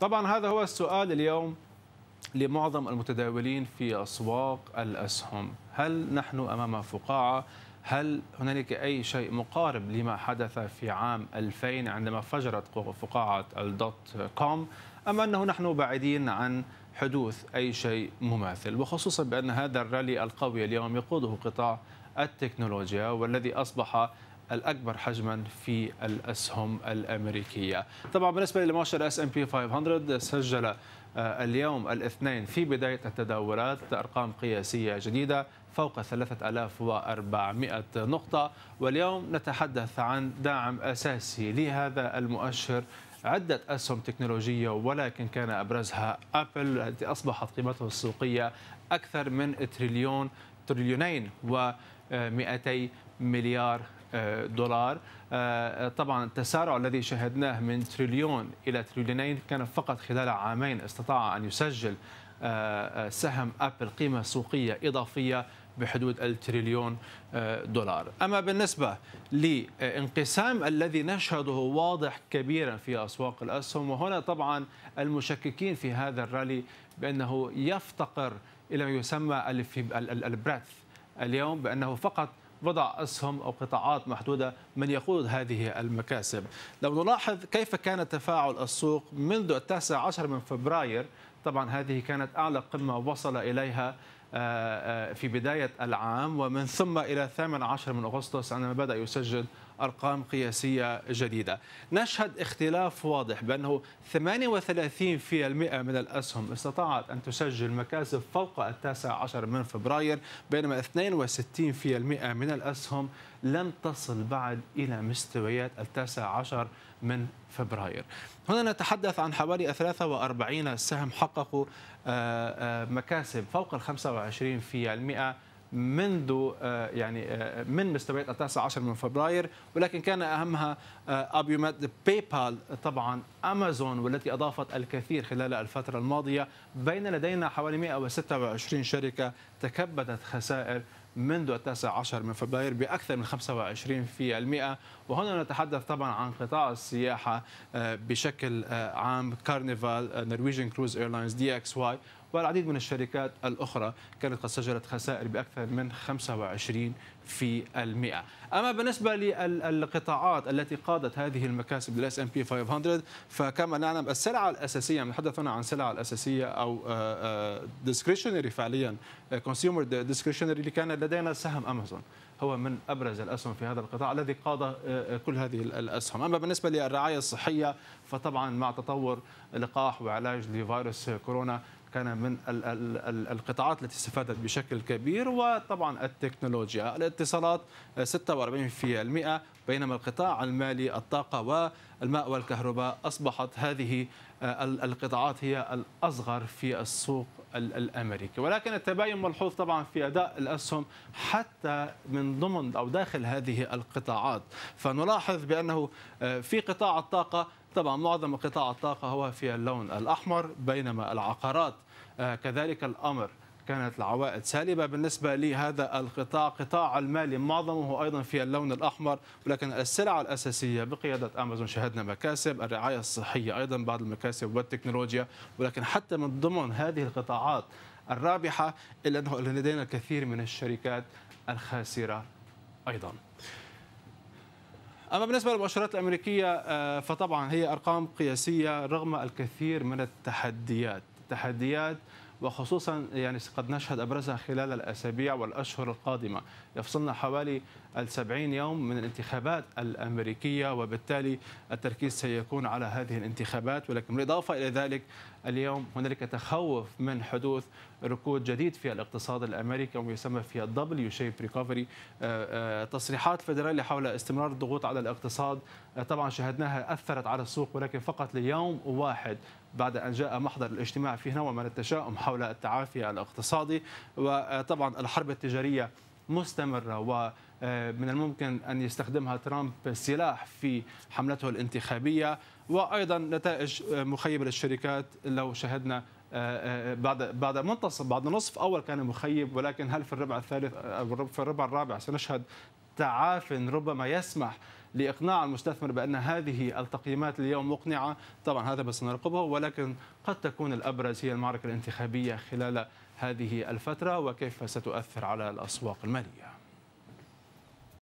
طبعا هذا هو السؤال اليوم لمعظم المتداولين في أسواق الأسهم هل نحن أمام فقاعة؟ هل هنالك أي شيء مقارب لما حدث في عام 2000 عندما فجرت فقاعة الدوت كوم أم أنه نحن بعيدين عن حدوث أي شيء مماثل وخصوصا بأن هذا الرالي القوي اليوم يقوده قطاع التكنولوجيا والذي أصبح الأكبر حجما في الأسهم الأمريكية طبعا بالنسبة لمؤشر اس ام بي 500 سجل آه، اليوم الاثنين في بداية التداولات أرقام قياسية جديدة فوق 3400 نقطة واليوم نتحدث عن داعم أساسي لهذا المؤشر عدة أسهم تكنولوجية ولكن كان أبرزها أبل التي أصبحت قيمتها السوقية أكثر من تريليون تريليونين و 200 مليار آه، دولار آه، آه، طبعا التسارع الذي شهدناه من تريليون إلى تريليونين كان فقط خلال عامين استطاع أن يسجل سهم أبل قيمة سوقية إضافية بحدود التريليون دولار أما بالنسبة لانقسام الذي نشهده واضح كبيرا في أسواق الأسهم وهنا طبعا المشككين في هذا الرالي بأنه يفتقر إلى ما يسمى البريث اليوم بأنه فقط وضع أسهم أو قطاعات محدودة من يقود هذه المكاسب لو نلاحظ كيف كان تفاعل السوق منذ التاسع عشر من فبراير طبعا هذه كانت أعلى قمة وصل إليها آه، آه، في بداية العام ومن ثم إلى الثامن عشر من أغسطس عندما بدأ يسجل أرقام قياسية جديدة نشهد اختلاف واضح بأنه 38% من الأسهم استطاعت أن تسجل مكاسب فوق التاسع عشر من فبراير بينما 62% من الأسهم لم تصل بعد إلى مستويات التاسع عشر من فبراير هنا نتحدث عن حوالي 43 سهم حققوا آه، آه، مكاسب فوق ال 25% منذ آه، يعني آه، من مستويات التاسع عشر من فبراير ولكن كان أهمها آه، أبيومات باي بال طبعا أمازون والتي أضافت الكثير خلال الفترة الماضية بين لدينا حوالي 126 شركة تكبدت خسائر منذ التاسع عشر من فبراير بأكثر من 25% وهنا نتحدث طبعا عن قطاع السياحة بشكل عام كارنيفال نرويجين كروز ايرلاينز دي اكس واي والعديد من الشركات الأخرى كانت قد سجلت خسائر بأكثر من 25% أما بالنسبة للقطاعات التي قادت هذه المكاسب للاس ام بي 500 فكما نعلم السلعة الأساسية نتحدث هنا عن سلعة الأساسية أو ديسكريشنري آه، آه، فعليا كونسيومر ديسكريشنري اللي كان لدينا سهم أمازون هو من ابرز الاسهم في هذا القطاع الذي قاد آه، كل هذه الاسهم، اما بالنسبه للرعايه الصحيه فطبعا مع تطور لقاح وعلاج لفيروس كورونا كان من ال ال القطاعات التي استفادت بشكل كبير وطبعا التكنولوجيا الاتصالات 46% بينما القطاع المالي الطاقة والماء والكهرباء أصبحت هذه القطاعات هي الأصغر في السوق الامريكي ولكن التباين ملحوظ طبعا في اداء الاسهم حتى من ضمن او داخل هذه القطاعات فنلاحظ بانه آه، في قطاع الطاقه طبعا معظم قطاع الطاقه هو في اللون الاحمر بينما العقارات آه، كذلك الامر كانت العوائد سالبة بالنسبة لهذا القطاع قطاع المالي معظمه أيضا في اللون الأحمر ولكن السلع الأساسية بقيادة أمازون شهدنا مكاسب الرعاية الصحية أيضا بعض المكاسب والتكنولوجيا ولكن حتى من ضمن هذه القطاعات الرابحة إلا أنه لدينا الكثير من الشركات الخاسرة أيضا أما بالنسبة للمؤشرات الأمريكية آه، فطبعا هي أرقام قياسية رغم الكثير من التحديات تحديات وخصوصا يعني قد نشهد أبرزها خلال الأسابيع والأشهر القادمة يفصلنا حوالي السبعين يوم من الانتخابات الأمريكية وبالتالي التركيز سيكون على هذه الانتخابات ولكن بالإضافة إلى ذلك اليوم هنالك تخوف من حدوث ركود جديد في الاقتصاد الامريكي وما يسمى في الدبليو شيب ريكفري تصريحات فدرالي حول استمرار الضغوط على الاقتصاد آه، طبعا شاهدناها اثرت على السوق ولكن فقط ليوم واحد بعد أن جاء محضر الاجتماع فيه نوع من التشاؤم حول التعافي الاقتصادي وطبعا الحرب التجارية مستمرة ومن الممكن أن يستخدمها ترامب سلاح في حملته الانتخابية وأيضا نتائج مخيبة للشركات لو شهدنا آه، آه، بعد بعد منتصف بعد نصف اول كان مخيب ولكن هل في الربع الثالث او في الربع الرابع سنشهد تعاف ربما يسمح لاقناع المستثمر بان هذه التقييمات اليوم مقنعه، طبعا هذا بس نرقبه ولكن قد تكون الابرز هي المعركه الانتخابيه خلال هذه الفتره وكيف ستؤثر على الاسواق الماليه.